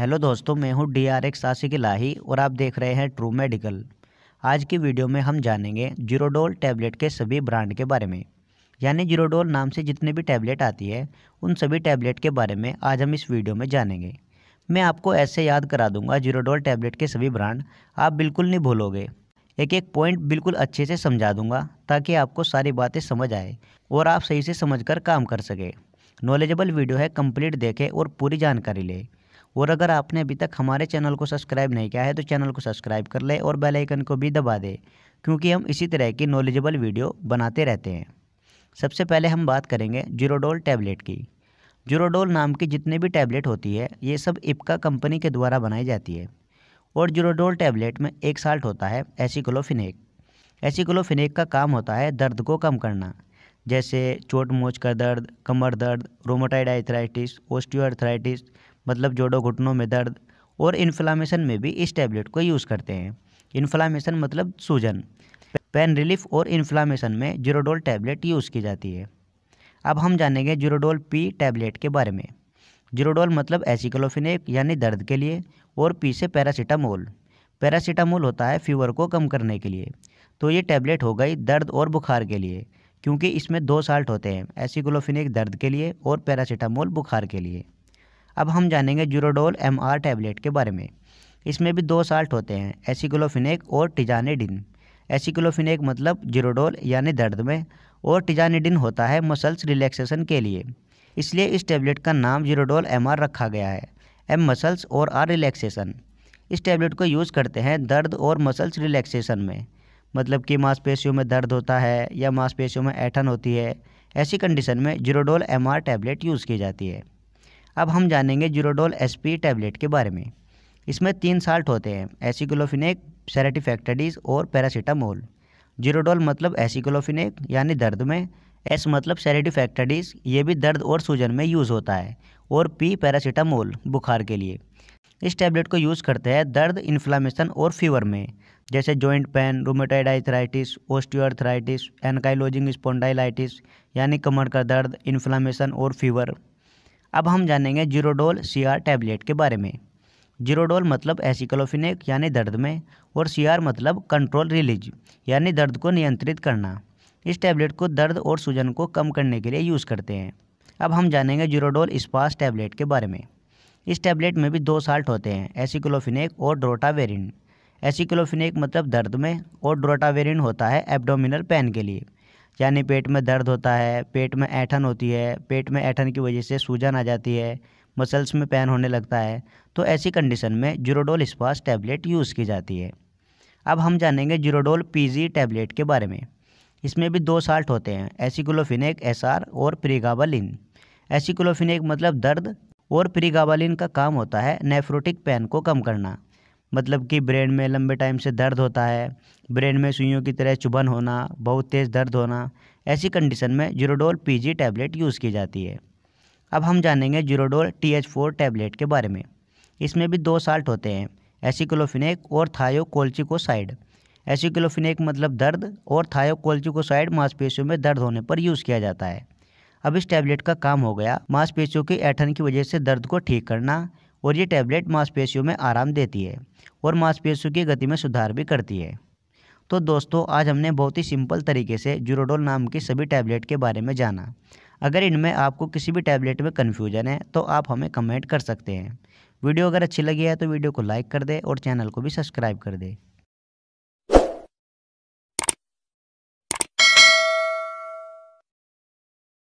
hello दोस्तों मैं हूं डी आर एक्स आशिक लाही और आप देख रहे हैं ट्रू मेडिकल आज की वीडियो में हम जानेंगे जीरोडोल टैबलेट के सभी ब्रांड के बारे में यानी जीरोडोल नाम से जितने भी टैबलेट आती है उन सभी टैबलेट के बारे में आज हम इस वीडियो में जानेंगे मैं आपको ऐसे याद करा दूँगा जीरोडोल टैबलेट के सभी ब्रांड आप बिल्कुल नहीं भूलोगे एक एक पॉइंट बिल्कुल अच्छे से समझा दूंगा ताकि आपको सारी बातें समझ आए और आप सही से समझ कर काम कर सकें नॉलेजेबल वीडियो है कंप्लीट देखें और पूरी जानकारी लें और अगर आपने अभी तक हमारे चैनल को सब्सक्राइब नहीं किया है तो चैनल को सब्सक्राइब कर ले और बेल आइकन को भी दबा दे क्योंकि हम इसी तरह की नॉलेजेबल वीडियो बनाते रहते हैं सबसे पहले हम बात करेंगे जीरोडोल टैबलेट की जीरोडोल नाम की जितने भी टैबलेट होती है ये सब इपका कंपनी के द्वारा बनाई जाती है और जीरोडोल टैबलेट में एक साल्ट होता है एसिक्लोफिनेक एसिक्लोफिनेक का काम होता है दर्द को कम करना जैसे चोट मोच का दर्द कमर दर्द रोमोटाइड आर्थराइटिस ओस्टियोआर्थराइटिस मतलब जोड़ों घुटनों में दर्द और इन्फ्लामेशन में भी इस टैबलेट को यूज़ करते हैं इन्फ्लामेशन मतलब सूजन पेन रिलीफ और इन्फ्लामेशन में जीरोडोल टैबलेट यूज़ की जाती है अब हम जानेंगे जीरोडोल पी टैबलेट के बारे में जीरोडोल मतलब एसिकलोफिनेक यानी दर्द के लिए और पी से पैरासीटामोल पैरासीटामोल होता है फीवर को कम करने के लिए तो ये टैबलेट हो गई दर्द और बुखार के लिए क्योंकि इसमें दो साल्ट होते हैं एसिकलोफिनेक दर्द के लिए और पैरासीटामोल बुखार के लिए अब हम जानेंगे जूरोडोल एम आर टैबलेट के बारे में इसमें भी दो साल्ट होते हैं एसिक्लोफिनेक और टिजानेडिन एसिक्लोफिनेक मतलब जीरोडोल यानी दर्द में और टिजानेडिन होता है मसल्स रिलैक्सेशन के लिए इसलिए इस टैबलेट का नाम जीरोडोल एम रखा गया है एम मसल्स और आर रिलैक्सेशन इस टैबलेट को यूज़ करते हैं दर्द और मसल्स रिलैक्सेशन में मतलब कि मांसपेशियों में दर्द होता है या मांसपेशियों में ऐठन होती है ऐसी कंडीशन में जीरोडोल एम टैबलेट यूज़ की जाती है अब हम जानेंगे जीरोडोल एसपी टैबलेट के बारे में इसमें तीन साल्ट होते हैं एसिक्लोफिनेक सेरेटिफैक्टडीज और पैरासीटामोल जीरोडोल मतलब एसिक्लोफिनेक यानी दर्द में एस मतलब सेरेटिफैक्टडीज ये भी दर्द और सूजन में यूज़ होता है और पी पैरासीटामोल बुखार के लिए इस टैबलेट को यूज़ करते हैं दर्द इन्फ्लामेशन और फीवर में जैसे joint pain rheumatoid arthritis osteoarthritis ankylosing spondylitis यानी कमर का दर्द इन्फ्लामेशन और फीवर अब हम जानेंगे जीरोडोल सी आर टैबलेट के बारे में जीरोडोल मतलब एसिकलोफिनेक यानी दर्द में और सी आर मतलब कंट्रोल रिलीज यानी दर्द को नियंत्रित करना इस टैबलेट को दर्द और सूजन को कम करने के लिए यूज़ करते हैं अब हम जानेंगे जीरोडोल स्पास टैबलेट के बारे में इस टैबलेट में भी दो साल्ट होते हैं एसिक्लोफिनेक और ड्रोटावेरिन एसिक्लोफिनेक मतलब दर्द में और ड्रोटावेरिन होता है एब्डोमिनल पेन के लिए यानी पेट में दर्द होता है पेट में ऐठन होती है पेट में ऐठन की वजह से सूजन आ जाती है मसल्स में पेन होने लगता है तो ऐसी कंडीशन में जुरोडोल स्पास टैबलेट यूज़ की जाती है अब हम जानेंगे जुरोडोल पीजी टैबलेट के बारे में इसमें भी दो साल्ट होते हैं एस एसआर और प्रीगाबालिन एसिक्लोफिनेक मतलब दर्द और प्रीगाबालिन का काम होता है नेफ्रोटिक पेन को कम करना मतलब कि ब्रेन में लंबे टाइम से दर्द होता है ब्रेन में सुइयों की तरह चुभन होना बहुत तेज़ दर्द होना ऐसी कंडीशन में जीरोडोल पीजी टैबलेट यूज़ की जाती है अब हम जानेंगे Zerodol T H four tablet के बारे में इसमें भी दो साल्ट होते हैं एसिक्लोफिनेक और थायोकोल्चिकोसाइड एसिक्लोफिनेक मतलब दर्द और थायोकोल्चिकोसाइड मांसपेशियों में दर्द होने पर यूज़ किया जाता है अब इस टैबलेट का काम हो गया मांसपेशियों के ऐठन की वजह से दर्द को ठीक करना और ये टैबलेट मांसपेशियों में आराम देती है और मांसपेशियों की गति में सुधार भी करती है तो दोस्तों आज हमने बहुत ही सिंपल तरीके से जूरोडोल नाम की सभी टैबलेट के बारे में जाना अगर इनमें आपको किसी भी टैबलेट में कन्फ्यूजन है तो आप हमें कमेंट कर सकते हैं वीडियो अगर अच्छी लगी है तो वीडियो को लाइक कर दे और चैनल को भी सब्सक्राइब कर दे